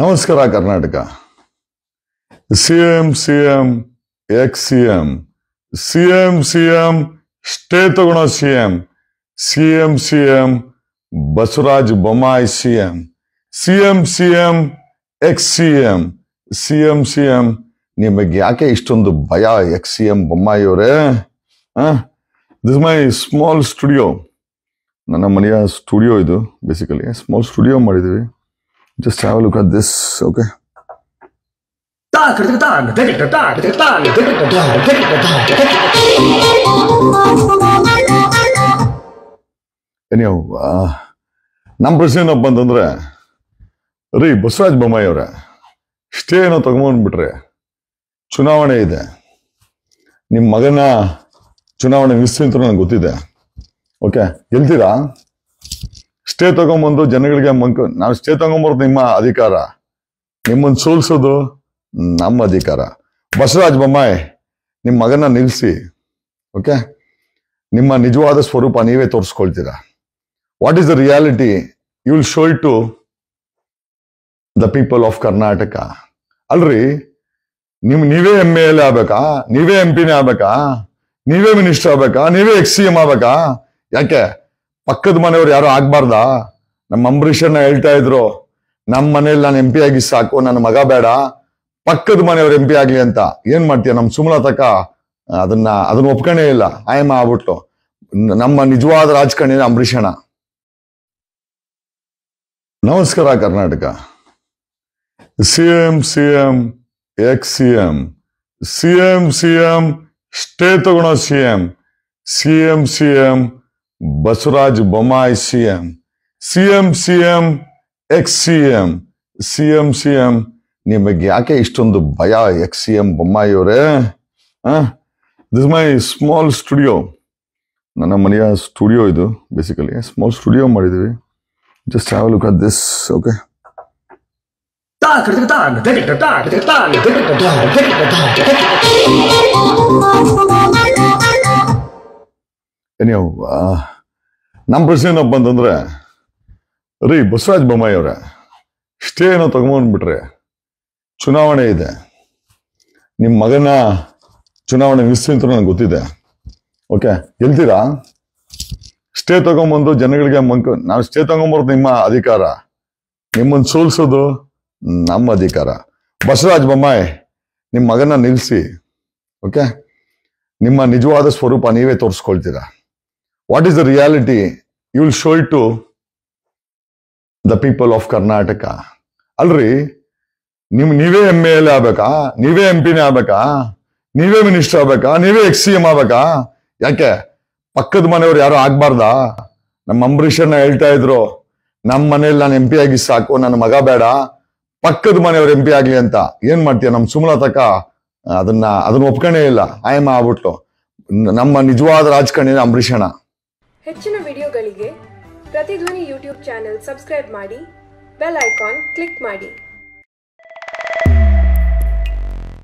ನಮಸ್ಕಾರ Karnataka C M C M X C M C M C M stay ತಗೊಳೋ C M C M C M Basavaraj Bommai C M C M C M X C M C M C M ನಿಮಗೆ ಯಾಕೆ ಇಷ್ಟೊಂದು ಭಯ X C M Bommai ಅವರೇ this my small studio ನನ್ನ ಮನೆಯ studio ಇದು basically small studio ಮಾಡಿದೀವಿ Just have a look at this, okay? ನಮ್ಮ ಪ್ರಶ್ನೆ ಏನಪ್ಪ ಅಂತಂದ್ರೆ ರೀ ಬಸವರಾಜ ಬೊಮ್ಮಾಯಿ ಅವರೇ ಸ್ಟೇ ಏನೋ ಚುನಾವಣೆ ಇದೆ ನಿಮ್ಮ ಮಗನ ಚುನಾವಣೆ ನಿಶ್ಚಿಂತ ನನಗೆ ಗೊತ್ತಿದೆ ಓಕೆ ಎಲ್ತೀರಾ ಸ್ಟೇ ತಗೊಂಬಂದು ಜನಗಳಿಗೆ ಮಂಕ್ ನಾವು ಸ್ಟೇ ತಗೊಂಬರೋದು ನಿಮ್ಮ ಅಧಿಕಾರ ನಿಮ್ಮನ್ನು ಸೋಲ್ಸೋದು ನಮ್ಮ ಅಧಿಕಾರ ಬಸವರಾಜ್ ಬೊಮ್ಮಾಯಿ ನಿಮ್ಮ ಮಗನ ನಿಲ್ಲಿಸಿ ಓಕೆ ನಿಮ್ಮ ನಿಜವಾದ ಸ್ವರೂಪ ನೀವೇ ತೋರಿಸ್ಕೊಳ್ತೀರಾ what is the reality you will show it to the people of Karnataka ಅಲ್ರಿ ನಿಮ್ ನೀವೇ ಎಮ್ ಎಲ್ ಎ ಆಗ್ಬೇಕಾ ನೀವೇ ಎಂ ಪಿನೇ ಆಗ್ಬೇಕಾ ನೀವೇ ಮಿನಿಸ್ಟರ್ ಆಗ್ಬೇಕಾ ನೀವೇ ಎಕ್ಸ್ ಸಿ ಎಂ ಆಗ್ಬೇಕಾ ಯಾಕೆ ಪಕ್ಕದ ಮನೆಯವ್ರು ಯಾರು ಆಗ್ಬಾರ್ದ ನಮ್ಮ ಅಂಬರೀಷಣ್ಣ ಹೇಳ್ತಾ ಇದ್ರು ನಮ್ಮ ಮನೇಲಿ ನಾನು ಎಂ ಪಿ ಆಗಿ ಸಾಕು ನನ್ನ ಮಗ ಬೇಡ ಪಕ್ಕದ ಮನೆಯವ್ರು ಎಂ ಪಿ ಆಗ್ಲಿ ಅಂತ ಏನ್ ಮಾಡ್ತೀಯ ನಮ್ಮ ತಕ ಅದನ್ನ ಅದನ್ನ ಒಪ್ಕೊಂಡೇ ಇಲ್ಲ ಆಯಮ್ಮ ಆಗ್ಬಿಟ್ಲು ನಮ್ಮ ನಿಜವಾದ ರಾಜಕಾರಣಿ ಅಂಬರೀಷಣ ನಮಸ್ಕಾರ Karnataka C M C M X C M C M C M stay ತಗೊಳೋ C M C M C M Basavaraj Bommai CM CM CM X CM CM CM ನಿಮಗೆ ಯಾಕೆ ಇಷ್ಟೊಂದು ಭಯ ಎಕ್ಸ್ ಸಿಎಂ ಬೊಮ್ಮಾಯಿ ಅವರೇ ದಿಸ್ ಮೈ ಸ್ಮಾಲ್ ಸ್ಟುಡಿಯೋ ನನ್ನ ಮನೆಯ studio ಇದು basically small studio ಮಾಡಿದೀವಿ just travel look at this okay anyway ನಮ್ಮ ಪ್ರಶ್ನೆ ಏನಪ್ಪ ಅಂತಂದ್ರೆ ರೀ ಬಸವರಾಜ ಬೊಮ್ಮಾಯಿ ಅವರೇ ಸ್ಟೇ ಏನೋ ತಗೊಂಬಂದ್ಬಿಟ್ರೆ ಚುನಾವಣೆ ಇದೆ ನಿಮ್ಮ ಮಗನ ಚುನಾವಣೆ ಅಂತ ನನಗೆ ಗೊತ್ತಿದೆ ಓಕೆ ಗೆಲ್ತೀರಾ ಸ್ಟೇ ತಗೊಂಬಂದು ಜನಗಳಿಗೆ ಮಂಕ ನಾವು ಸ್ಟೇ ತಗೊಂಬರೋದು ನಿಮ್ಮ ಅಧಿಕಾರ ನಿಮ್ಮನ್ನು ಸೋಲಿಸೋದು ನಮ್ಮ ಅಧಿಕಾರ ಬಸವರಾಜ್ ಬೊಮ್ಮಾಯಿ ನಿಮ್ಮ ಮಗನ ನಿಲ್ಲಿಸಿ ಓಕೆ ನಿಮ್ಮ ನಿಜವಾದ ಸ್ವರೂಪ ನೀವೇ ತೋರಿಸ್ಕೊಳ್ತೀರಾ what is the reality you will show it to the people of Karnataka ಅಲ್ರಿ ನಿಮ್ ನೀವೇ ಎಮ್ ಎಲ್ ಆಗ್ಬೇಕಾ ನೀವೇ ಎಂ ಪಿನೇ ಆಗ್ಬೇಕಾ ನೀವೇ ಮಿನಿಸ್ಟರ್ ಆಗ್ಬೇಕಾ ನೀವೇ ಎಕ್ಸ್ ಸಿ ಎಂ ಆಗ್ಬೇಕಾ ಯಾಕೆ ಪಕ್ಕದ ಮನೆಯವ್ರು ಯಾರು ಆಗ್ಬಾರ್ದಾ ನಮ್ಮ ಅಂಬರೀಷಣ್ಣ ಹೇಳ್ತಾ ಇದ್ರು ನಮ್ಮ ಮನೇಲಿ ನಾನು ಎಂ ಪಿ ಆಗಿ ಸಾಕು ನನ್ನ ಮಗ ಬೇಡ ಪಕ್ಕದ ಮನೆಯವ್ರು ಎಂ ಪಿ ಆಗಲಿ ಅಂತ ಏನ್ ಮಾಡ್ತೀಯ ನಮ್ಮ ಸುಮಲತಕ ಅದನ್ನ ಅದನ್ನ ಒಪ್ಕೊಂಡೇ ಇಲ್ಲ ಆಯಮ ಆಗ್ಬಿಟ್ಲು ನಮ್ಮ ನಿಜವಾದ ರಾಜಕಾರಣಿ ಅಂಬರೀಷಣ್ಣ ಹೆಚ್ಚಿನ ವಿಡಿಯೋಗಳಿಗೆ ಪ್ರತಿಧ್ವನಿ ಯೂಟ್ಯೂಬ್ ಚಾನೆಲ್ ಸಬ್ಸ್ಕ್ರೈಬ್ ಮಾಡಿ ಬೆಲ್ ಐಕಾನ್ ಕ್ಲಿಕ್ ಮಾಡಿ